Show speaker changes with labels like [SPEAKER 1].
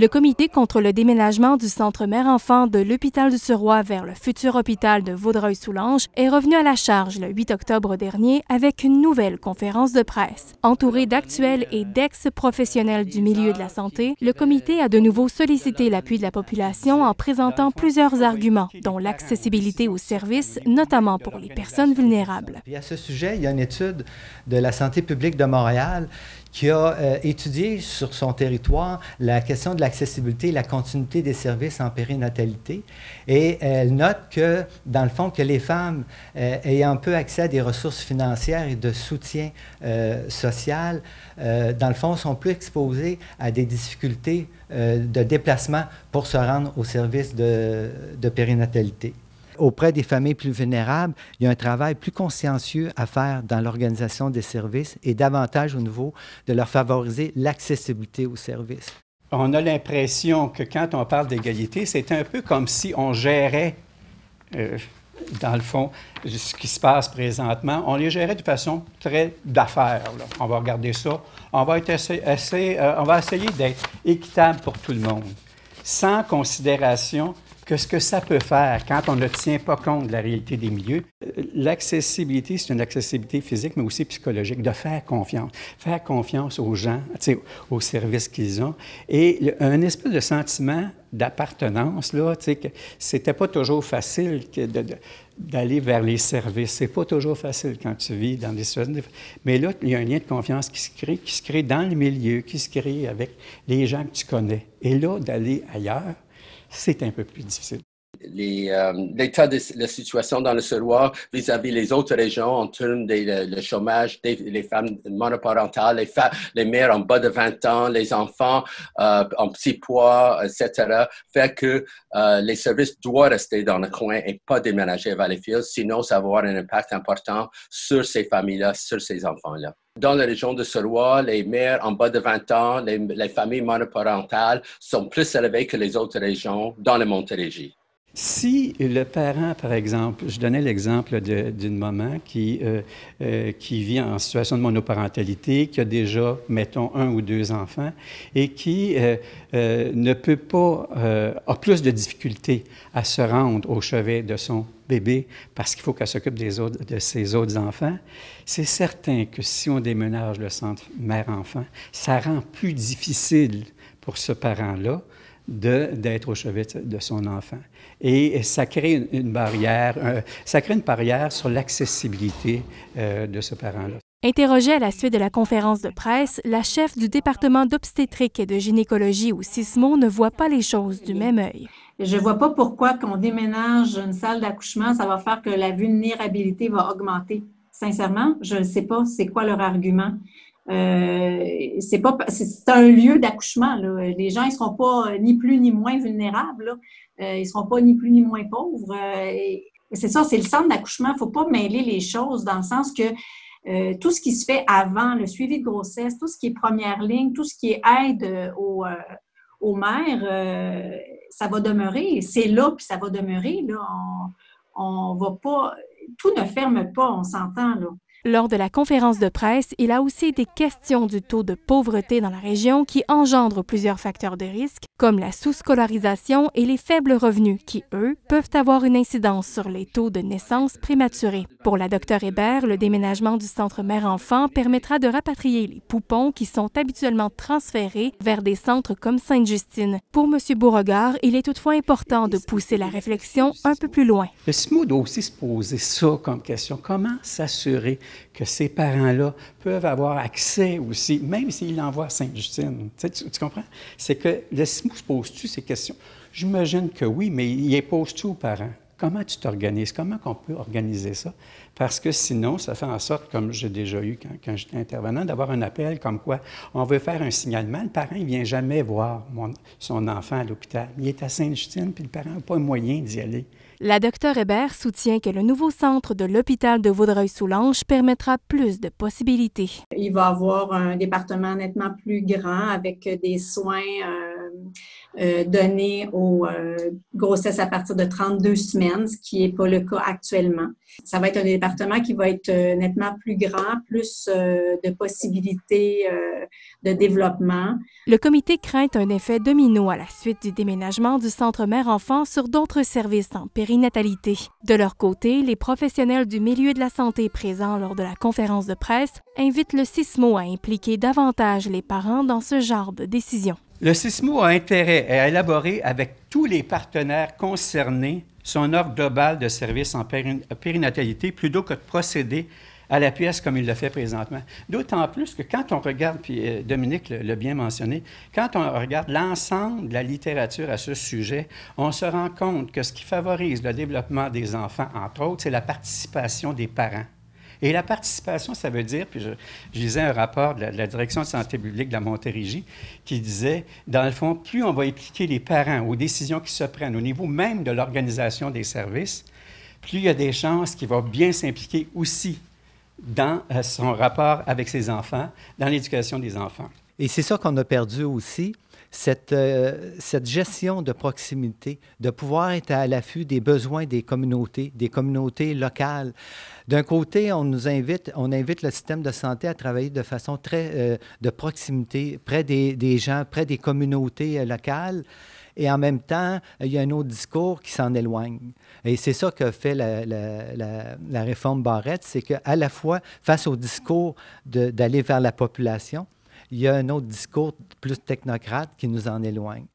[SPEAKER 1] Le comité contre le déménagement du centre mère-enfant de l'hôpital du Suroy vers le futur hôpital de Vaudreuil-Soulanges est revenu à la charge le 8 octobre dernier avec une nouvelle conférence de presse. Entouré d'actuels et d'ex-professionnels du milieu de la santé, le comité a de nouveau sollicité l'appui de la population en présentant plusieurs arguments, dont l'accessibilité aux services, notamment pour les personnes vulnérables.
[SPEAKER 2] à ce sujet, il y a une étude de la santé publique de Montréal qui a euh, étudié sur son territoire la question de l'accessibilité et la continuité des services en périnatalité. Et euh, elle note que, dans le fond, que les femmes euh, ayant peu accès à des ressources financières et de soutien social, dans le fond, sont plus exposées à des difficultés de déplacement pour se rendre aux services de périnatalité auprès des familles plus vulnérables, il y a un travail plus consciencieux à faire dans l'organisation des services et davantage au niveau de leur favoriser l'accessibilité aux services.
[SPEAKER 3] On a l'impression que quand on parle d'égalité, c'est un peu comme si on gérait, euh, dans le fond, ce qui se passe présentement. On les gérait de façon très d'affaires. On va regarder ça. va, euh, on va essayer d'être équitable pour tout le monde, sans considération que ce que ça peut faire quand on ne tient pas compte de la réalité des milieux. Euh, l'accessibilité, c'est une accessibilité physique, mais aussi psychologique, de faire confiance, faire confiance aux gens, aux services qu'ils ont, et un espèce de sentiment d'appartenance, là, tu sais, que c'était pas toujours facile d'aller vers les services. C'est pas toujours facile quand tu vis dans des situations... Mais là, il y a un lien de confiance qui se crée, qui se crée dans le milieu, qui se crée avec les gens que tu connais. Et là, d'aller ailleurs, c'est un peu plus difficile. Euh, l'état de la situation dans le Soloir vis-à-vis les autres régions en termes de le, chômage, des, les femmes monoparentales, les, les mères en bas de 20 ans, les enfants euh, en petit poids, etc., fait que euh, les services doivent rester dans le coin et pas déménager les Valleyfield, sinon ça va avoir un impact important sur ces familles-là, sur ces enfants-là dans la région de Sorois, les mères en bas de 20 ans, les, les familles monoparentales sont plus élevées que les autres régions dans le Montérégie. Si le parent, par exemple, je donnais l'exemple d'une maman euh, euh, qui, vit en situation de monoparentalité, qui a déjà, mettons, un ou deux enfants et qui euh, ne peut pas, a plus de difficultés à se rendre au chevet de son bébé parce qu'il faut qu'elle s'occupe de ses autres enfants, c'est certain que si on déménage le centre mère-enfant, ça rend plus difficile pour ce parent-là d'être au chevet de son enfant. Et ça crée une, barrière, ça crée une barrière sur l'accessibilité euh, de ce parent-là.
[SPEAKER 1] Interrogée à la suite de la conférence de presse, la chef du département d'obstétrique et de gynécologie au ne
[SPEAKER 4] voit pas les choses du même œil. Je ne vois pas pourquoi qu'on déménage une salle d'accouchement, ça va faire que la vulnérabilité va augmenter. Sincèrement, je ne sais pas c'est quoi leur argument. Euh, c'est pas c'est un lieu d'accouchement. Les gens ils seront pas euh, ni plus ni moins vulnérables. Euh, ils seront pas ni plus ni moins pauvres. c'est ça, c'est le centre d'accouchement. faut pas mêler les choses dans le sens que tout ce qui se fait avant, le suivi de grossesse, tout ce qui est première ligne, tout ce qui est aide aux, aux mères, ça va demeurer. C'est là, puis ça va demeurer. On, on va pas. Tout ne ferme pas, on s'entend là.
[SPEAKER 1] Lors de la conférence de presse, il a aussi été question du taux de pauvreté dans la région qui engendre plusieurs facteurs de risque, comme la sous-scolarisation et les faibles revenus qui, eux, peuvent avoir une incidence sur les taux de naissance prématurés. Pour la docteure Hébert, le déménagement du centre mère-enfant permettra de rapatrier les poupons qui sont habituellement transférés vers des centres comme Sainte-Justine. Pour M. Beauregard, il est toutefois important de pousser la réflexion un peu plus loin.
[SPEAKER 3] Le SMUD doit aussi se poser ça comme question. Comment s'assurer que ces parents-là peuvent avoir accès aussi, même s'ils l'envoient à Sainte-Justine. Tu, comprends? C'est que le moi se pose-tu ces questions? J'imagine que oui, mais il les pose-tu aux parents? Comment tu t'organises? Comment on peut organiser ça? Parce que sinon, ça fait en sorte, comme j'ai déjà eu quand, j'étais intervenant, d'avoir un appel comme quoi on veut faire un signalement. Le parent, ne vient jamais voir son enfant à l'hôpital. Il est à Sainte-Justine, puis le parent n'a pas moyen d'y aller.
[SPEAKER 1] La docteure Hébert soutient que le nouveau centre de l'hôpital de Vaudreuil-Soulanges permettra plus de possibilités.
[SPEAKER 4] Il va avoir un département nettement plus grand avec des soins. Euh, euh, donnés aux euh, grossesses à partir de 32 semaines, ce qui n'est pas le cas actuellement. Ça va être un département qui va être euh, nettement plus grand, plus de possibilités de développement.
[SPEAKER 1] Le comité craint un effet domino à la suite du déménagement du centre mère-enfant sur d'autres services en périnatalité. De leur côté, les professionnels du milieu de la santé présents lors de la conférence de presse invitent le CISMO à impliquer davantage les parents dans ce genre de décision.
[SPEAKER 3] Le SISMO a intérêt à élaborer avec tous les partenaires concernés son ordre global de services en périnatalité plutôt que de procéder à la pièce comme il le fait présentement. D'autant plus que quand on regarde, puis euh, Dominique l'a bien mentionné, quand on regarde l'ensemble de la littérature à ce sujet, on se rend compte que ce qui favorise le développement des enfants, entre autres, c'est la participation des parents. Et la participation, ça veut dire, puis je, lisais un rapport de la, de la, Direction de santé publique de la Montérégie qui disait, dans le fond, plus on va impliquer les parents aux décisions qui se prennent au niveau même de l'organisation des services, plus il y a des chances qu'il va bien s'impliquer aussi dans euh, son rapport avec ses enfants, dans l'éducation des enfants.
[SPEAKER 2] Et c'est ça qu'on a perdu aussi. Cette, euh, cette, gestion de proximité, de pouvoir être à l'affût des besoins des communautés, des communautés locales. D'un côté, on nous invite, on invite le système de santé à travailler de façon très euh, de proximité, près des, gens, près des communautés euh, locales. Et en même temps, il y a un autre discours qui s'en éloigne. Et c'est ça que fait la, la, la réforme Barrette, c'est qu'à la fois, face au discours d'aller vers la population, il y a un autre discours plus technocrate qui nous en éloigne.